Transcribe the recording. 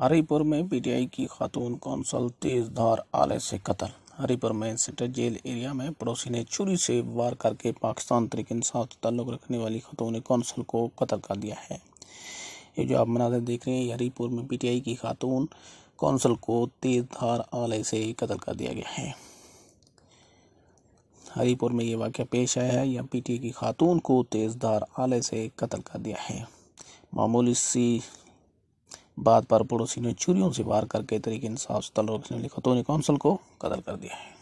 हरीपुर में पीटीआई की खातून कौंसल तेज धार आले से कत्ल हरीपुर में सेंटर जेल एरिया में पड़ोसी ने छुरी से वार करके पाकिस्तान तरीके इंसाफ ताल्लुक रखने वाली खातून कौंसल को कत्ल कर दिया है ये जो आप मनाजर देख रहे हैं हरीपुर में पीटीआई की खातून कौंसल को तेज धार आले से कत्ल कर दिया गया है हरीपुर में ये वाक़ पेश आया है या पीटीआई की खातून को तेज धार आले से कत्ल कर दिया है मामूली सी बाद पर पड़ोसी ने छुरियों से वार करके तरीके इंसाफ से तल्लुक रखने वाली खतून कौंसल को कदर कर दिया है